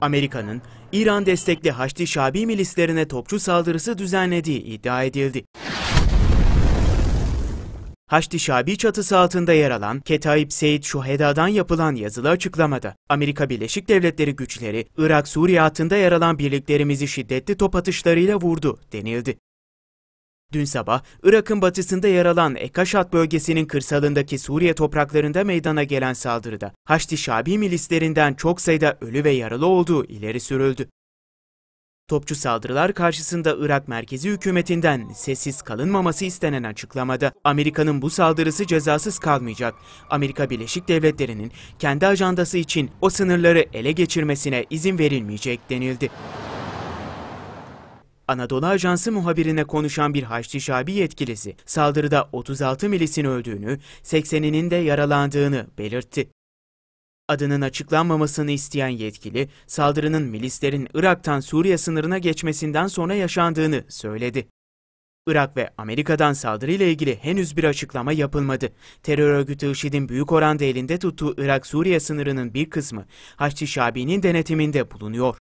Amerika'nın İran destekli Haçlı Şabi milislerine topçu saldırısı düzenlediği iddia edildi. Haçlı Şabi çatısı altında yer alan Ketaib Seyit Şuheda'dan yapılan yazılı açıklamada, Amerika Birleşik Devletleri güçleri, Irak-Suriye hattında yer alan birliklerimizi şiddetli top atışlarıyla vurdu denildi. Dün sabah Irak'ın batısında yer alan Ekaşat bölgesinin kırsalındaki Suriye topraklarında meydana gelen saldırıda Haçlı Şabi milislerinden çok sayıda ölü ve yaralı olduğu ileri sürüldü. Topçu saldırılar karşısında Irak merkezi hükümetinden sessiz kalınmaması istenen açıklamada Amerika'nın bu saldırısı cezasız kalmayacak. Amerika Birleşik Devletleri'nin kendi ajandası için o sınırları ele geçirmesine izin verilmeyecek denildi. Anadolu Ajansı muhabirine konuşan bir Haçlı Şabi yetkilisi saldırıda 36 milisin öldüğünü, 80'inin de yaralandığını belirtti. Adının açıklanmamasını isteyen yetkili, saldırının milislerin Irak'tan Suriye sınırına geçmesinden sonra yaşandığını söyledi. Irak ve Amerika'dan saldırıyla ilgili henüz bir açıklama yapılmadı. Terör örgütü IŞİD'in büyük oranda elinde tuttuğu Irak-Suriye sınırının bir kısmı Haçlı Şabi'nin denetiminde bulunuyor.